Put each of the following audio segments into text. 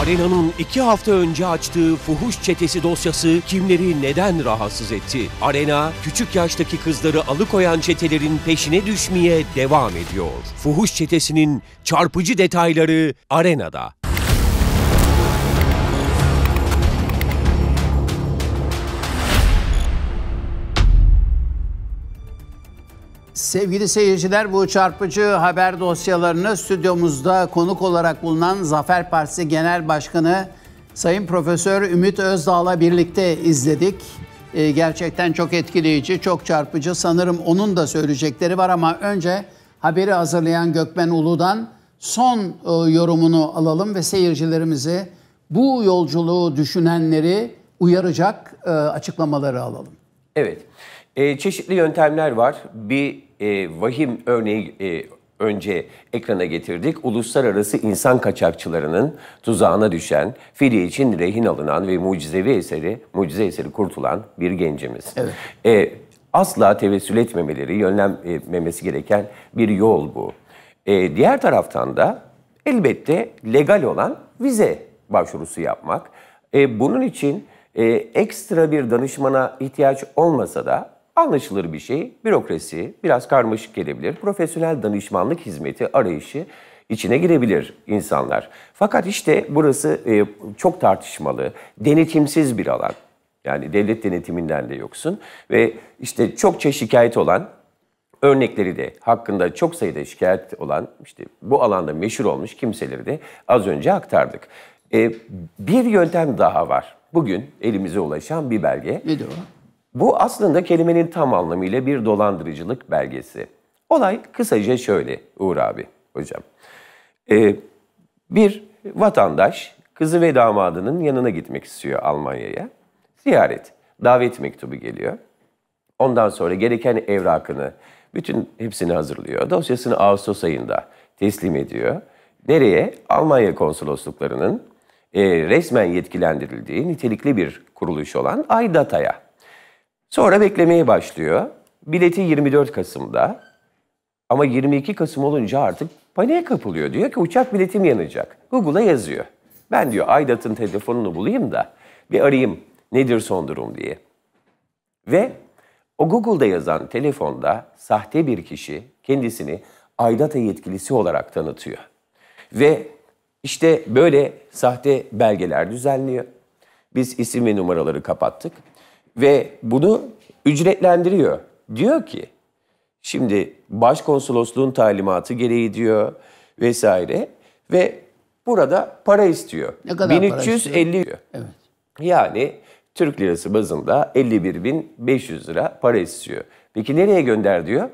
Arena'nın iki hafta önce açtığı fuhuş çetesi dosyası kimleri neden rahatsız etti? Arena, küçük yaştaki kızları alıkoyan çetelerin peşine düşmeye devam ediyor. Fuhuş çetesinin çarpıcı detayları Arena'da. Sevgili seyirciler bu çarpıcı haber dosyalarını stüdyomuzda konuk olarak bulunan Zafer Partisi Genel Başkanı Sayın Profesör Ümit Özdağ'la birlikte izledik. Ee, gerçekten çok etkileyici, çok çarpıcı. Sanırım onun da söyleyecekleri var ama önce haberi hazırlayan Gökmen Ulu'dan son e, yorumunu alalım ve seyircilerimizi bu yolculuğu düşünenleri uyaracak e, açıklamaları alalım. Evet. E, çeşitli yöntemler var. Bir e, vahim örneği e, önce ekrana getirdik. Uluslararası insan kaçakçılarının tuzağına düşen, Fili için rehin alınan ve mucizevi eseri, mucize eseri kurtulan bir gencimiz. Evet. E, asla tevessül etmemeleri, yönlenmemesi gereken bir yol bu. E, diğer taraftan da elbette legal olan vize başvurusu yapmak. E, bunun için e, ekstra bir danışmana ihtiyaç olmasa da Anlaşılır bir şey, bürokrasi biraz karmaşık gelebilir. Profesyonel danışmanlık hizmeti arayışı içine girebilir insanlar. Fakat işte burası e, çok tartışmalı, denetimsiz bir alan. Yani devlet denetiminden de yoksun ve işte çokça şikayet olan örnekleri de hakkında çok sayıda şikayet olan işte bu alanda meşhur olmuş kimseleri de az önce aktardık. E, bir yöntem daha var. Bugün elimize ulaşan bir belge. Nedir o? Bu aslında kelimenin tam anlamıyla bir dolandırıcılık belgesi. Olay kısaca şöyle Uğur abi, hocam. Ee, bir vatandaş kızı ve damadının yanına gitmek istiyor Almanya'ya. Ziyaret, davet mektubu geliyor. Ondan sonra gereken evrakını, bütün hepsini hazırlıyor. Dosyasını Ağustos ayında teslim ediyor. Nereye? Almanya konsolosluklarının e, resmen yetkilendirildiği nitelikli bir kuruluş olan Aydata'ya Sonra beklemeye başlıyor. Bileti 24 Kasım'da. Ama 22 Kasım olunca artık paniğe kapılıyor. Diyor ki uçak biletim yanacak. Google'a yazıyor. Ben diyor Aydat'ın telefonunu bulayım da bir arayayım nedir son durum diye. Ve o Google'da yazan telefonda sahte bir kişi kendisini Aydat'a yetkilisi olarak tanıtıyor. Ve işte böyle sahte belgeler düzenliyor. Biz isim ve numaraları kapattık. Ve bunu ücretlendiriyor. Diyor ki şimdi başkonsolosluğun talimatı gereği diyor vesaire ve burada para istiyor. Ne kadar 1350 para istiyor? Evet. Yani Türk lirası bazında 51.500 lira para istiyor. Peki nereye gönder diyor?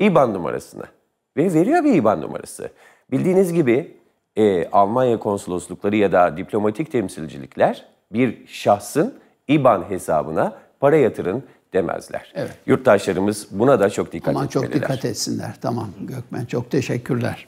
İBAN numarasına. Ve veriyor bir İBAN numarası. Bildiğiniz gibi e, Almanya konsoloslukları ya da diplomatik temsilcilikler bir şahsın IBAN hesabına para yatırın demezler. Evet. Yurttaşlarımız buna da çok dikkat Aman etmeliler. Aman çok dikkat etsinler. Tamam Gökmen çok teşekkürler.